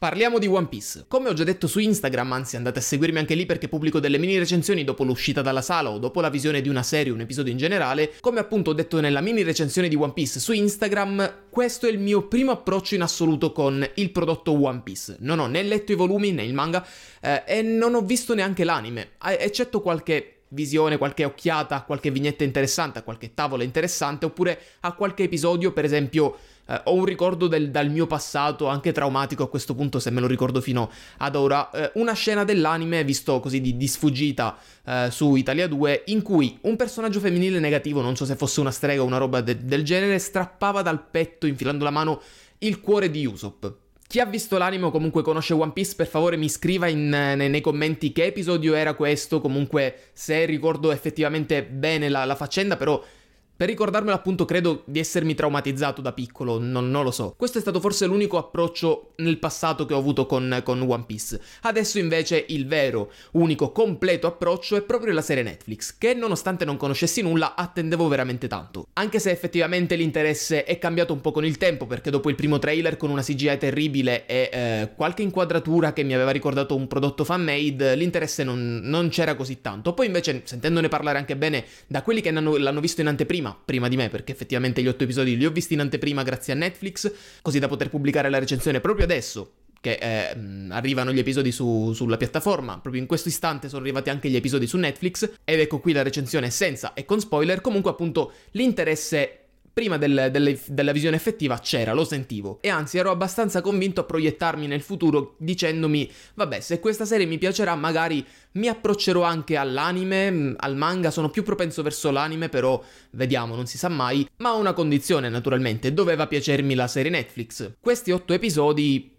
Parliamo di One Piece. Come ho già detto su Instagram, anzi andate a seguirmi anche lì perché pubblico delle mini recensioni dopo l'uscita dalla sala o dopo la visione di una serie, un episodio in generale, come appunto ho detto nella mini recensione di One Piece su Instagram, questo è il mio primo approccio in assoluto con il prodotto One Piece. Non ho né letto i volumi né il manga eh, e non ho visto neanche l'anime, eccetto qualche visione, qualche occhiata qualche vignetta interessante, a qualche tavola interessante, oppure a qualche episodio, per esempio, eh, ho un ricordo del, dal mio passato, anche traumatico a questo punto, se me lo ricordo fino ad ora, eh, una scena dell'anime, visto così di, di sfuggita eh, su Italia 2, in cui un personaggio femminile negativo, non so se fosse una strega o una roba de- del genere, strappava dal petto, infilando la mano, il cuore di Usopp. Chi ha visto l'animo comunque conosce One Piece, per favore mi scriva in, nei, nei, commenti che episodio era questo, comunque se ricordo effettivamente bene la, la faccenda, però per ricordarmelo appunto credo di essermi traumatizzato da piccolo, non, non, lo so. Questo è stato forse l'unico approccio nel passato che ho avuto con, con One Piece. Adesso invece il vero, unico, completo approccio è proprio la serie Netflix, che nonostante non conoscessi nulla attendevo veramente tanto. Anche se effettivamente l'interesse è cambiato un po' con il tempo, perché dopo il primo trailer con una CGI terribile e eh, qualche inquadratura che mi aveva ricordato un prodotto fan-made, l'interesse non, non c'era così tanto. Poi invece, sentendone parlare anche bene da quelli che l'hanno, l'hanno visto in anteprima, prima, prima di me, perché effettivamente gli otto episodi li ho visti in anteprima grazie a Netflix, così da poter pubblicare la recensione proprio adesso, che eh, arrivano gli episodi su, sulla piattaforma. Proprio in questo istante sono arrivati anche gli episodi su Netflix. Ed ecco qui la recensione senza e con spoiler. Comunque, appunto, l'interesse prima del, delle, della visione effettiva c'era, lo sentivo. E anzi ero abbastanza convinto a proiettarmi nel futuro dicendomi, vabbè, se questa serie mi piacerà magari mi approccerò anche all'anime, mm, al manga, sono più propenso verso l'anime, però vediamo, non si sa mai. Ma a una condizione, naturalmente, doveva piacermi la serie Netflix. Questi otto episodi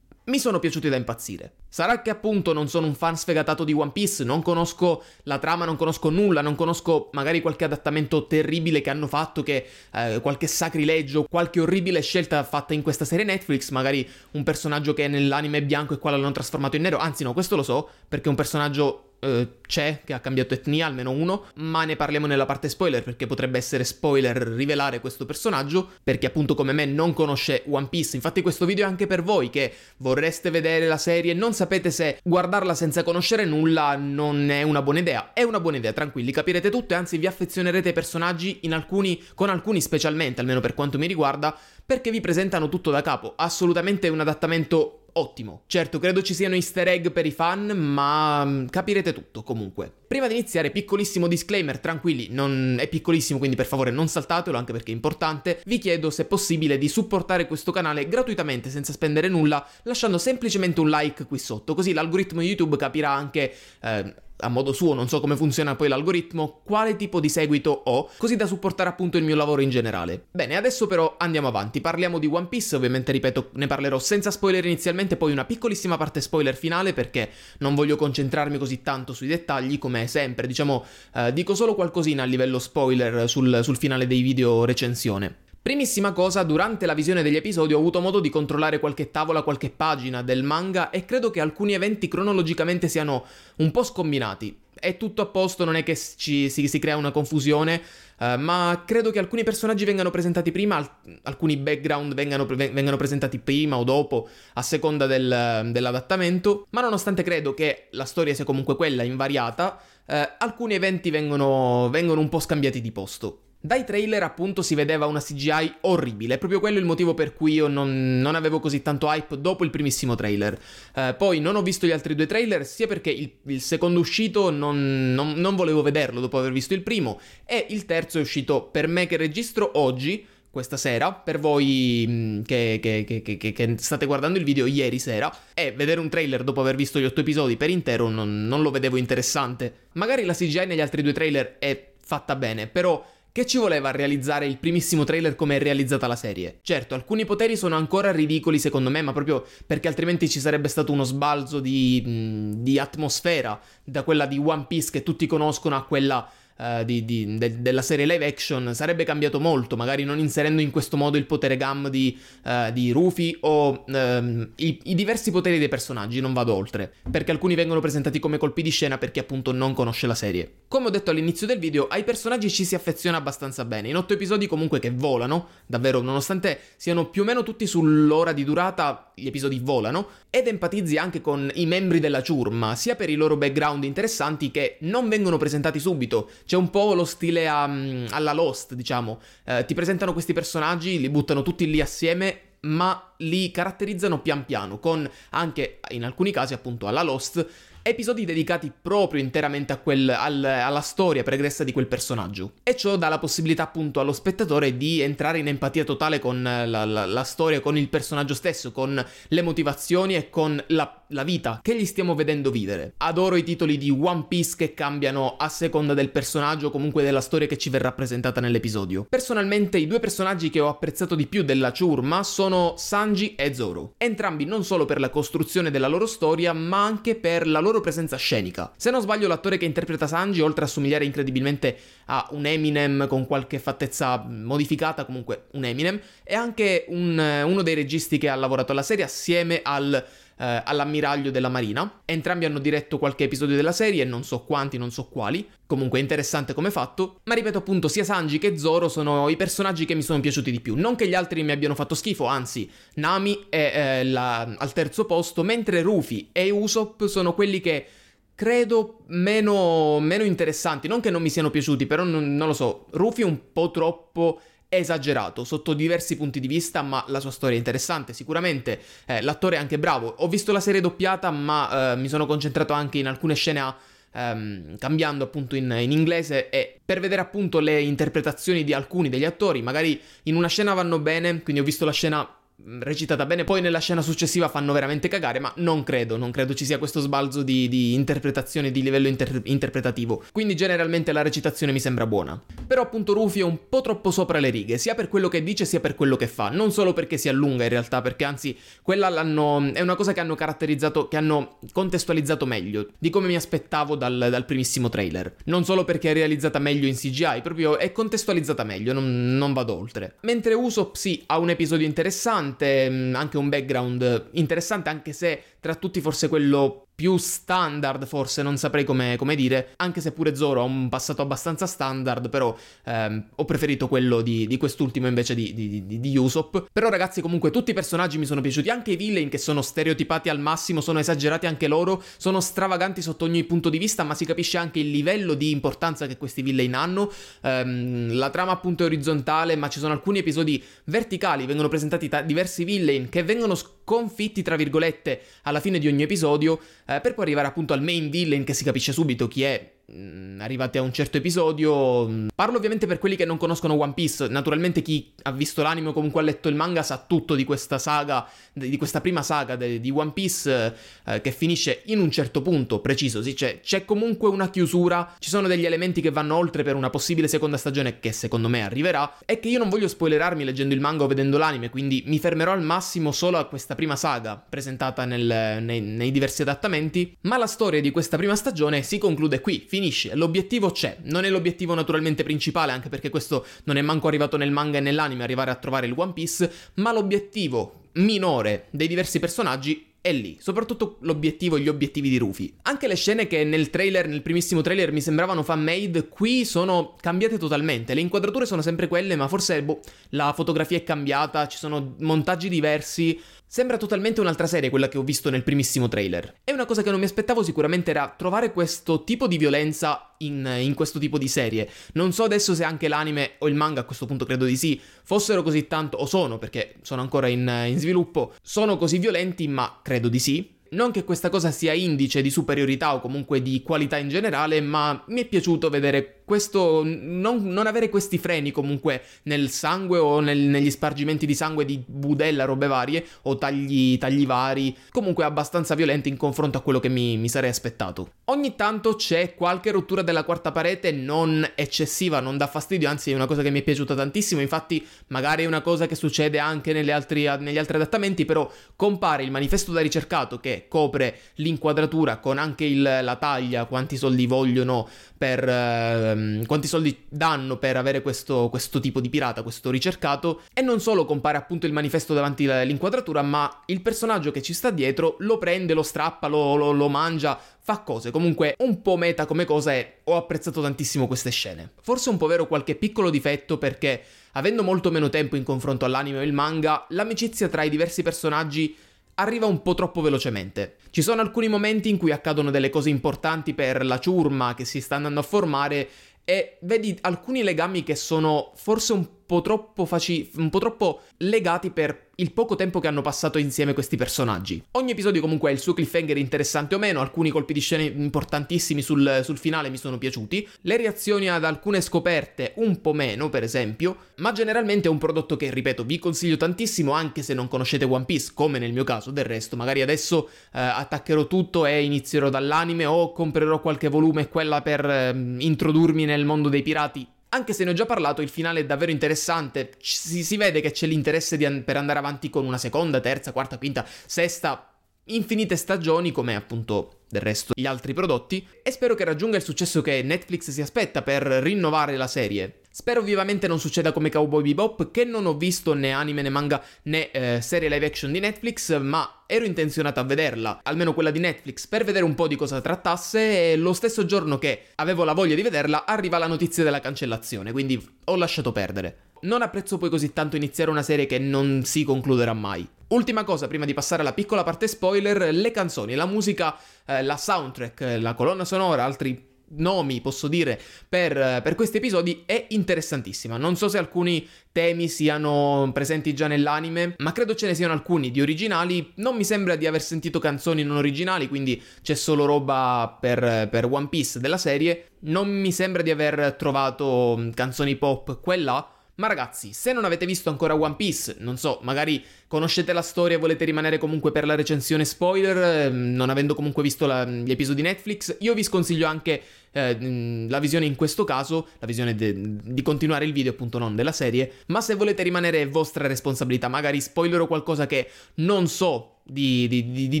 mi sono piaciuti da impazzire. Sarà che appunto non sono un fan sfegatato di One Piece, non conosco la trama, non conosco nulla, non conosco magari qualche adattamento terribile che hanno fatto, che, eh, qualche sacrilegio, qualche orribile scelta fatta in questa serie Netflix, magari un personaggio che nell'anime è bianco e qua l'hanno trasformato in nero, anzi no, questo lo so perché è un personaggio eh, c'è che ha cambiato etnia, almeno uno, ma ne parliamo nella parte spoiler perché potrebbe essere spoiler rivelare questo personaggio per chi appunto come me non conosce One Piece. Infatti questo video è anche per voi che vorreste vedere la serie e non sapete se guardarla senza conoscere nulla non è una buona idea. È una buona idea, tranquilli, capirete tutto e anzi vi affezionerete ai personaggi alcuni, con alcuni specialmente, almeno per quanto mi riguarda, perché vi presentano tutto da capo. Assolutamente un adattamento ottimo. Certo, credo ci siano easter egg per i fan, ma mm, capirete tutto comunque. Prima di iniziare, piccolissimo disclaimer, tranquilli, non è piccolissimo, quindi per favore non saltatelo, anche perché è importante. Vi chiedo se è possibile di supportare questo canale gratuitamente senza spendere nulla, lasciando semplicemente un like qui sotto, così l'algoritmo YouTube capirà anche eh, a modo suo, non so come funziona poi l'algoritmo, quale tipo di seguito ho, così da supportare appunto il mio lavoro in generale. Bene, adesso però andiamo avanti, parliamo di One Piece, ovviamente ripeto, ne parlerò senza spoiler inizialmente, poi una piccolissima parte spoiler finale perché non voglio concentrarmi così tanto sui dettagli come sempre, diciamo, eh, dico solo qualcosina a livello spoiler sul, sul finale dei video recensione. Primissima cosa, durante la visione degli episodi ho avuto modo di controllare qualche tavola, qualche pagina del manga e credo che alcuni eventi cronologicamente siano un po' scombinati. È tutto a posto, non è che ci, si, si, crea una confusione, eh, ma credo che alcuni personaggi vengano presentati prima, al- alcuni background vengano, pre- vengano, presentati prima o dopo, a seconda del, dell'adattamento, ma nonostante credo che la storia sia comunque quella invariata, eh, alcuni eventi vengono, vengono un po' scambiati di posto. Dai trailer appunto si vedeva una CGI orribile, è proprio quello il motivo per cui io non, non avevo così tanto hype dopo il primissimo trailer. Eh, poi non ho visto gli altri due trailer sia perché il, il secondo uscito non, non, non volevo vederlo dopo aver visto il primo e il terzo è uscito per me che registro oggi questa sera, per voi mm, che, che, che, che, state guardando il video ieri sera, e vedere un trailer dopo aver visto gli otto episodi per intero non, non lo vedevo interessante. Magari la CGI negli altri due trailer è fatta bene, però che ci voleva a realizzare il primissimo trailer come è realizzata la serie? Certo, alcuni poteri sono ancora ridicoli secondo me, ma proprio perché altrimenti ci sarebbe stato uno sbalzo di, di atmosfera da quella di One Piece che tutti conoscono a quella uh, di, di, de, della serie live action sarebbe cambiato molto, magari non inserendo in questo modo il potere GAM di, uh, di Rufy o um, i, i, diversi poteri dei personaggi, non vado oltre, perché alcuni vengono presentati come colpi di scena per chi appunto non conosce la serie. Come ho detto all'inizio del video, ai personaggi ci si affeziona abbastanza bene, in otto episodi comunque che volano, davvero nonostante siano più o meno tutti sull'ora di durata, gli episodi volano, ed empatizzi anche con i membri della ciurma, sia per i loro background interessanti che non vengono presentati subito, c'è un po' lo stile um, alla Lost, diciamo. Eh, ti presentano questi personaggi, li buttano tutti lì assieme ma li caratterizzano pian piano, con anche in alcuni casi appunto alla Lost, episodi dedicati proprio interamente quel, al, alla storia pregressa di quel personaggio. E ciò dà la possibilità appunto allo spettatore di entrare in empatia totale con eh, la, la, la storia, con il personaggio stesso, con le motivazioni e con la la vita che gli stiamo vedendo vivere. Adoro i titoli di One Piece che cambiano a seconda del personaggio o comunque della storia che ci verrà presentata nell'episodio. Personalmente i due personaggi che ho apprezzato di più della ciurma sono Sanji e Zoro, entrambi non solo per la costruzione della loro storia ma anche per la loro presenza scenica. Se non sbaglio l'attore che interpreta Sanji, oltre a somigliare incredibilmente a un Eminem con qualche fattezza modificata, comunque un Eminem, è anche un, uno dei registi che ha lavorato alla serie assieme al eh, all'ammiraglio della Marina. Entrambi hanno diretto qualche episodio della serie, non so quanti, non so quali. Comunque interessante come fatto. Ma ripeto appunto, sia Sanji che Zoro sono i personaggi che mi sono piaciuti di più. Non che gli altri mi abbiano fatto schifo, anzi, Nami è eh, la, al terzo posto, mentre Rufy e Usopp sono quelli che credo meno, meno interessanti. Non che non mi siano piaciuti, però non, non lo so. Rufy un po' troppo esagerato sotto diversi punti di vista, ma la sua storia è interessante. Sicuramente eh, l'attore è anche bravo. Ho visto la serie doppiata, ma eh, mi sono concentrato anche in alcune scene a. Um, ehm, cambiando appunto in, in, inglese e per vedere appunto le interpretazioni di alcuni degli attori, magari in una scena vanno bene, quindi ho visto la scena mm, recitata bene, poi nella scena successiva fanno veramente cagare, ma non credo, non credo ci sia questo sbalzo di, di interpretazione, di livello inter- interpretativo. Quindi generalmente la recitazione mi sembra buona però appunto Rufy è un po' troppo sopra le righe, sia per quello che dice sia per quello che fa, non solo perché si allunga in realtà, perché anzi quella l'hanno, è una cosa che hanno caratterizzato, che hanno contestualizzato meglio, di come mi aspettavo dal, dal primissimo trailer, non solo perché è realizzata meglio in CGI, proprio è contestualizzata meglio, non, non vado oltre. Mentre Usopp sì, ha un episodio interessante, mm, anche un background interessante, anche se tra tutti forse quello più standard forse, non saprei come, dire, anche se pure Zoro ha un passato abbastanza standard, però ehm, ho preferito quello di, di quest'ultimo invece di, di, di, Usopp. Però ragazzi comunque tutti i personaggi mi sono piaciuti, anche i villain che sono stereotipati al massimo, sono esagerati anche loro, sono stravaganti sotto ogni punto di vista, ma si capisce anche il livello di importanza che questi villain hanno. Ehm, la trama appunto è orizzontale, ma ci sono alcuni episodi verticali, vengono presentati ta- diversi villain che vengono scoperti confitti, tra virgolette, alla fine di ogni episodio, eh, per poi arrivare appunto al main villain che si capisce subito chi è Mm, arrivati a un certo episodio. Mm, parlo ovviamente per quelli che non conoscono One Piece, naturalmente chi ha visto l'anime o comunque ha letto il manga sa tutto di questa saga, di questa prima saga de, di One Piece eh, che finisce in un certo punto preciso, sì, c'è, c'è comunque una chiusura, ci sono degli elementi che vanno oltre per una possibile seconda stagione che secondo me arriverà e che io non voglio spoilerarmi leggendo il manga o vedendo l'anime, quindi mi fermerò al massimo solo a questa prima saga presentata nel, nei, nei diversi adattamenti, ma la storia di questa prima stagione si conclude qui, finisce. L'obiettivo c'è, non è l'obiettivo naturalmente principale, anche perché questo non è manco arrivato nel manga e nell'anime, arrivare a trovare il One Piece, ma l'obiettivo minore dei diversi personaggi è lì, soprattutto l'obiettivo e gli obiettivi di Rufy. Anche le scene che nel trailer, nel primissimo trailer mi sembravano fan-made, qui sono cambiate totalmente. Le inquadrature sono sempre quelle, ma forse boh, la fotografia è cambiata, ci sono montaggi diversi. Sembra totalmente un'altra serie quella che ho visto nel primissimo trailer. E una cosa che non mi aspettavo sicuramente era trovare questo tipo di violenza in, in, questo tipo di serie. Non so adesso se anche l'anime o il manga, a questo punto credo di sì, fossero così tanto, o sono perché sono ancora in, in sviluppo, sono così violenti, ma credo di sì. Non che questa cosa sia indice di superiorità o comunque di qualità in generale, ma mi è piaciuto vedere questo, non, non, avere questi freni comunque nel sangue o nel, negli spargimenti di sangue di budella, robe varie, o tagli, tagli vari, comunque abbastanza violenti in confronto a quello che mi, mi sarei aspettato. Ogni tanto c'è qualche rottura della quarta parete non eccessiva, non dà fastidio, anzi è una cosa che mi è piaciuta tantissimo, infatti magari è una cosa che succede anche altri, negli altri adattamenti, però compare il manifesto da ricercato che copre l'inquadratura con anche il, la taglia, quanti soldi vogliono per... Eh, ehm, quanti soldi danno per avere questo, questo, tipo di pirata, questo ricercato. E non solo compare appunto il manifesto davanti all'inquadratura, ma il personaggio che ci sta dietro lo prende, lo strappa, lo, lo, lo mangia, fa cose. Comunque un po' meta come cosa e ho apprezzato tantissimo queste scene. Forse un po' vero qualche piccolo difetto perché avendo molto meno tempo in confronto all'anime e il manga, l'amicizia tra i diversi personaggi arriva un po' troppo velocemente. Ci sono alcuni momenti in cui accadono delle cose importanti per la ciurma che si sta andando a formare e vedi alcuni legami che sono forse un po' po' troppo faci- un po' troppo legati per il poco tempo che hanno passato insieme questi personaggi. Ogni episodio comunque ha il suo cliffhanger interessante o meno, alcuni colpi di scena importantissimi sul, sul, finale mi sono piaciuti, le reazioni ad alcune scoperte un po' meno per esempio, ma generalmente è un prodotto che ripeto vi consiglio tantissimo anche se non conoscete One Piece, come nel mio caso del resto, magari adesso eh, attaccherò tutto e inizierò dall'anime o comprerò qualche volume quella per eh, introdurmi nel mondo dei pirati, anche se ne ho già parlato, il finale è davvero interessante, si, si vede che c'è l'interesse an- per andare avanti con una seconda, terza, quarta, quinta, sesta, infinite stagioni come appunto del resto gli altri prodotti e spero che raggiunga il successo che Netflix si aspetta per rinnovare la serie. Spero vivamente non succeda come Cowboy Bebop, che non ho visto né anime né manga né eh, serie live action di Netflix, ma ero intenzionato a vederla, almeno quella di Netflix, per vedere un po' di cosa trattasse e lo stesso giorno che avevo la voglia di vederla arriva la notizia della cancellazione, quindi ho lasciato perdere. Non apprezzo poi così tanto iniziare una serie che non si concluderà mai. Ultima cosa prima di passare alla piccola parte spoiler, le canzoni, la musica, eh, la soundtrack, la colonna sonora, altri nomi, posso dire, per, per questi episodi è interessantissima. Non so se alcuni temi siano presenti già nell'anime, ma credo ce ne siano alcuni di originali. Non mi sembra di aver sentito canzoni non originali, quindi c'è solo roba per, per One Piece della serie. Non mi sembra di aver trovato mm, canzoni pop quella. là ma ragazzi, se non avete visto ancora One Piece, non so, magari conoscete la storia e volete rimanere comunque per la recensione spoiler, ehm, non avendo comunque visto la, gli episodi Netflix, io vi sconsiglio anche eh, mm, la visione in questo caso, la visione de- di continuare il video appunto non della serie, ma se volete rimanere vostra responsabilità, magari spoilerò qualcosa che non so di, di, di, di,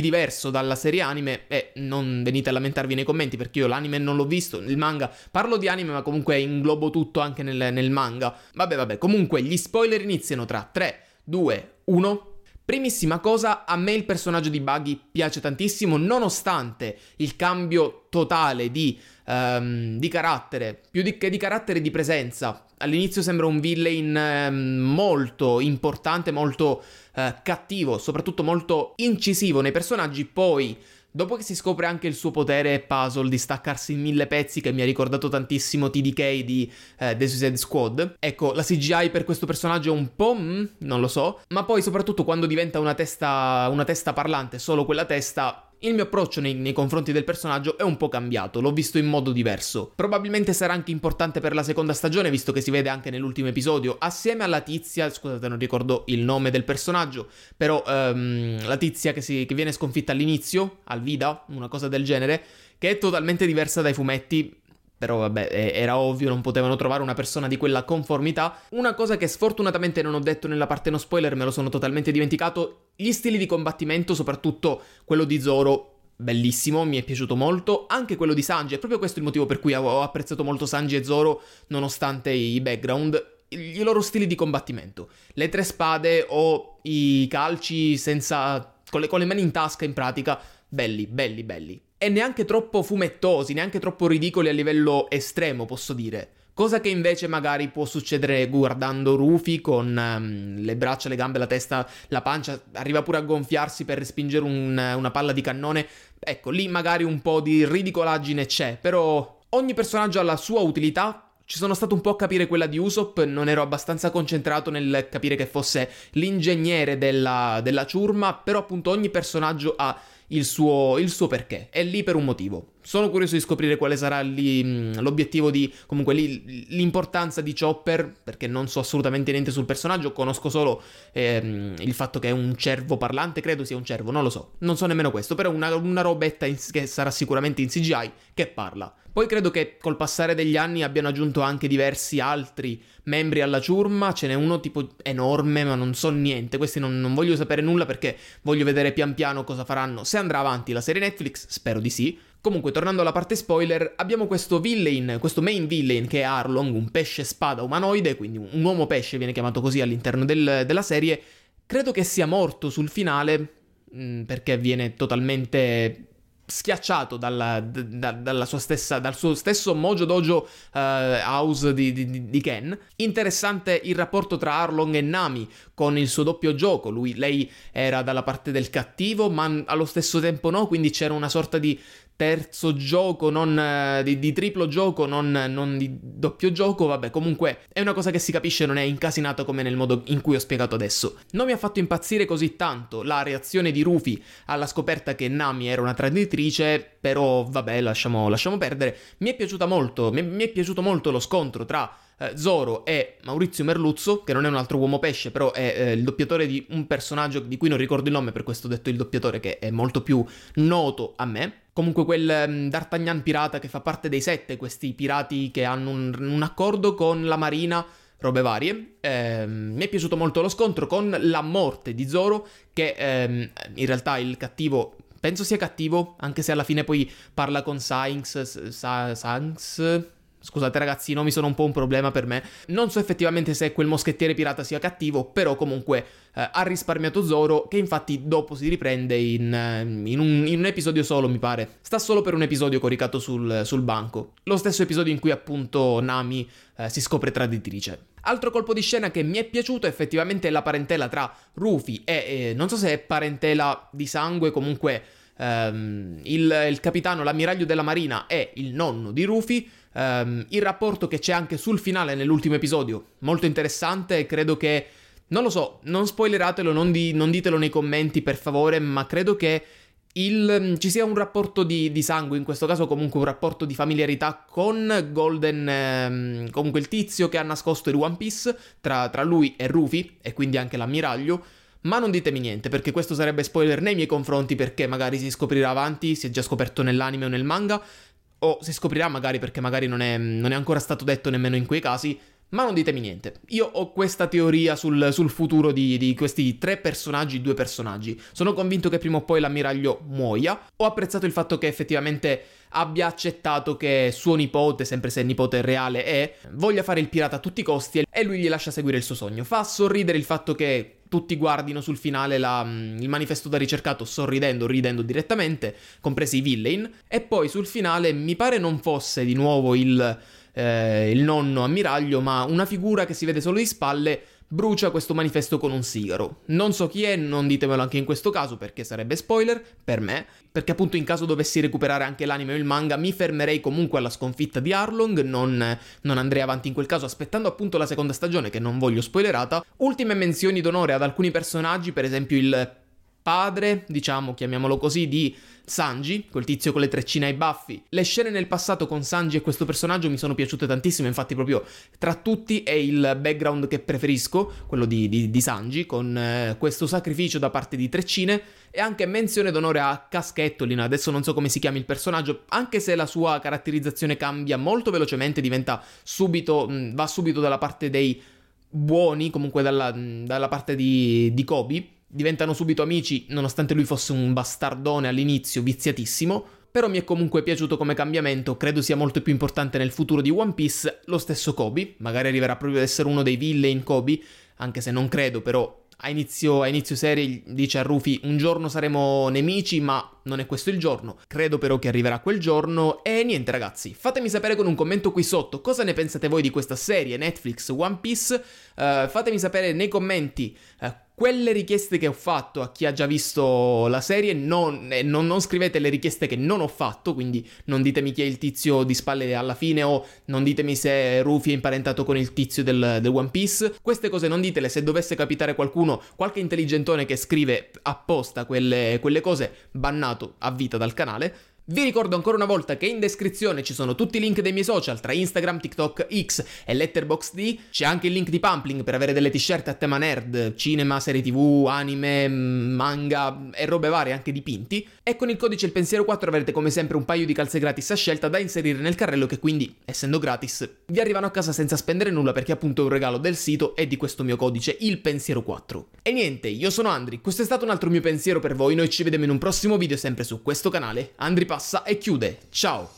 diverso dalla serie anime e eh, non venite a lamentarvi nei commenti perché io l'anime non l'ho visto, il manga parlo di anime ma comunque inglobo tutto anche nel, nel manga. Vabbè vabbè, comunque gli spoiler iniziano tra 3, 2, 1. Primissima cosa, a me il personaggio di Buggy piace tantissimo, nonostante il cambio totale di, um, di carattere, più di, che di carattere di presenza. All'inizio sembra un villain um, molto importante, molto uh, cattivo, soprattutto molto incisivo nei personaggi, poi Dopo che si scopre anche il suo potere puzzle di staccarsi in mille pezzi, che mi ha ricordato tantissimo TDK di eh, The Suicide Squad, ecco, la CGI per questo personaggio è un po'... Mm, non lo so, ma poi soprattutto quando diventa una testa, una testa parlante, solo quella testa, il mio approccio nei, nei, confronti del personaggio è un po' cambiato, l'ho visto in modo diverso. Probabilmente sarà anche importante per la seconda stagione, visto che si vede anche nell'ultimo episodio, assieme alla tizia, scusate non ricordo il nome del personaggio, però um, la tizia che, si, che viene sconfitta all'inizio, Alvida, una cosa del genere, che è totalmente diversa dai fumetti, però vabbè, era ovvio, non potevano trovare una persona di quella conformità. Una cosa che sfortunatamente non ho detto nella parte no spoiler, me lo sono totalmente dimenticato, gli stili di combattimento, soprattutto quello di Zoro, bellissimo, mi è piaciuto molto, anche quello di Sanji, è proprio questo il motivo per cui ho apprezzato molto Sanji e Zoro, nonostante i background, i loro stili di combattimento. Le tre spade o i calci senza... con le, con le mani in tasca in pratica, belli, belli, belli e neanche troppo fumettosi, neanche troppo ridicoli a livello estremo, posso dire. Cosa che invece magari può succedere guardando Rufy con um, le braccia, le gambe, la testa, la pancia, arriva pure a gonfiarsi per respingere un, una palla di cannone. Ecco, lì magari un po' di ridicolaggine c'è, però ogni personaggio ha la sua utilità. Ci sono stato un po' a capire quella di Usopp, non ero abbastanza concentrato nel capire che fosse l'ingegnere della, della ciurma, però appunto ogni personaggio ha il suo, il suo perché, è lì per un motivo sono curioso di scoprire quale sarà lì mm, l'obiettivo di comunque lì l'importanza di Chopper perché non so assolutamente niente sul personaggio, conosco solo ehm, il fatto che è un cervo parlante, credo sia un cervo, non lo so, non so nemmeno questo, però una, una robetta in, che sarà sicuramente in CGI che parla. Poi credo che col passare degli anni abbiano aggiunto anche diversi altri membri alla ciurma, ce n'è uno tipo enorme ma non so niente, questi non, non voglio sapere nulla perché voglio vedere pian piano cosa faranno, se andrà avanti la serie Netflix, spero di sì, Comunque, tornando alla parte spoiler, abbiamo questo villain, questo main villain che è Arlong, un pesce spada umanoide, quindi un uomo pesce viene chiamato così all'interno del, della serie. Credo che sia morto sul finale mm, perché viene totalmente schiacciato dalla, da, dalla stessa, dal suo stesso Mojo Dojo uh, House di, di, di, Ken. Interessante il rapporto tra Arlong e Nami con il suo doppio gioco. Lui, lei era dalla parte del cattivo, ma allo stesso tempo no, quindi c'era una sorta di terzo gioco, non, eh, di, di, triplo gioco, non, non, di doppio gioco, vabbè comunque è una cosa che si capisce non è incasinato come nel modo in cui ho spiegato adesso. Non mi ha fatto impazzire così tanto la reazione di Rufy alla scoperta che Nami era una traditrice, però vabbè lasciamo, lasciamo perdere. Mi è piaciuta molto, mi, mi è piaciuto molto lo scontro tra eh, Zoro e Maurizio Merluzzo, che non è un altro uomo pesce, però è eh, il doppiatore di un personaggio di cui non ricordo il nome, per questo ho detto il doppiatore che è molto più noto a me comunque quel mm, D'Artagnan pirata che fa parte dei sette, questi pirati che hanno un, un accordo con la marina, robe varie. Eh, mi è piaciuto molto lo scontro con la morte di Zoro, che ehm, in realtà il cattivo penso sia cattivo, anche se alla fine poi parla con Sainz, Sainz, Scusate ragazzi, i nomi sono un po' un problema per me. Non so effettivamente se quel moschettiere pirata sia cattivo, però comunque eh, ha risparmiato Zoro, che infatti dopo si riprende in, eh, in, un, in, un, episodio solo, mi pare. Sta solo per un episodio coricato sul, sul banco. Lo stesso episodio in cui appunto Nami eh, si scopre traditrice. Altro colpo di scena che mi è piaciuto effettivamente è la parentela tra Rufy e... Eh, non so se è parentela di sangue, comunque Um, il, il, capitano, l'ammiraglio della marina, è il nonno di Rufy. Um, ehm, il rapporto che c'è anche sul finale nell'ultimo episodio, molto interessante, credo che... Non lo so, non spoileratelo, non, di, non ditelo nei commenti per favore, ma credo che il, ci sia un rapporto di, di, sangue, in questo caso comunque un rapporto di familiarità con Golden, ehm, comunque il tizio che ha nascosto il One Piece, tra, tra lui e Rufy, e quindi anche l'ammiraglio. Ma non ditemi niente, perché questo sarebbe spoiler nei miei confronti, perché magari si scoprirà avanti, si è già scoperto nell'anime o nel manga, o si scoprirà magari perché magari non è, non è ancora stato detto nemmeno in quei casi. Ma non ditemi niente, io ho questa teoria sul, sul futuro di, di, questi tre personaggi, due personaggi. Sono convinto che prima o poi l'ammiraglio muoia. Ho apprezzato il fatto che effettivamente abbia accettato che suo nipote, sempre se il nipote reale è, voglia fare il pirata a tutti i costi e lui gli lascia seguire il suo sogno. Fa sorridere il fatto che tutti guardino sul finale la, mm, il manifesto da ricercato sorridendo, ridendo direttamente, compresi i villain. E poi sul finale mi pare non fosse di nuovo il, eh, il nonno ammiraglio, ma una figura che si vede solo di spalle brucia questo manifesto con un sigaro. Non so chi è, non ditemelo anche in questo caso perché sarebbe spoiler per me, perché appunto in caso dovessi recuperare anche l'anime o il manga mi fermerei comunque alla sconfitta di Arlong, non, non andrei avanti in quel caso aspettando appunto la seconda stagione che non voglio spoilerata. Ultime menzioni d'onore ad alcuni personaggi, per esempio il padre, diciamo, chiamiamolo così, di Sanji, quel tizio con le treccine ai baffi. Le scene nel passato con Sanji e questo personaggio mi sono piaciute tantissimo, infatti proprio tra tutti è il background che preferisco, quello di, di, di Sanji, con eh, questo sacrificio da parte di treccine e anche menzione d'onore a Caschettolina, adesso non so come si chiami il personaggio, anche se la sua caratterizzazione cambia molto velocemente, diventa subito, mh, mm, va subito dalla parte dei buoni, comunque dalla, mh, mm, dalla parte di, di Kobe diventano subito amici, nonostante lui fosse un bastardone all'inizio, viziatissimo, però mi è comunque piaciuto come cambiamento, credo sia molto più importante nel futuro di One Piece lo stesso Kobe, magari arriverà proprio ad essere uno dei villain Kobe, anche se non credo, però a inizio, a inizio, serie dice a Rufy un giorno saremo nemici ma non è questo il giorno, credo però che arriverà quel giorno e niente ragazzi, fatemi sapere con un commento qui sotto cosa ne pensate voi di questa serie Netflix One Piece, uh, fatemi sapere nei commenti uh, quelle richieste che ho fatto a chi ha già visto la serie, non, eh, non, non, scrivete le richieste che non ho fatto, quindi non ditemi chi è il tizio di spalle alla fine o non ditemi se Rufy è imparentato con il tizio del, del One Piece. Queste cose non ditele, se dovesse capitare qualcuno, qualche intelligentone che scrive apposta quelle, quelle cose, bannato a vita dal canale. Vi ricordo ancora una volta che in descrizione ci sono tutti i link dei miei social tra Instagram, TikTok, X e Letterboxd. C'è anche il link di Pumpling per avere delle t-shirt a tema nerd, cinema, serie tv, anime, mm, manga e robe varie anche dipinti. E con il codice il pensiero 4 avrete come sempre un paio di calze gratis a scelta da inserire nel carrello che quindi, essendo gratis, vi arrivano a casa senza spendere nulla perché appunto è un regalo del sito e di questo mio codice il pensiero 4. E niente, io sono Andri, questo è stato un altro mio pensiero per voi, noi ci vediamo in un prossimo video sempre su questo canale, Andri Paolo passa e chiude. Ciao!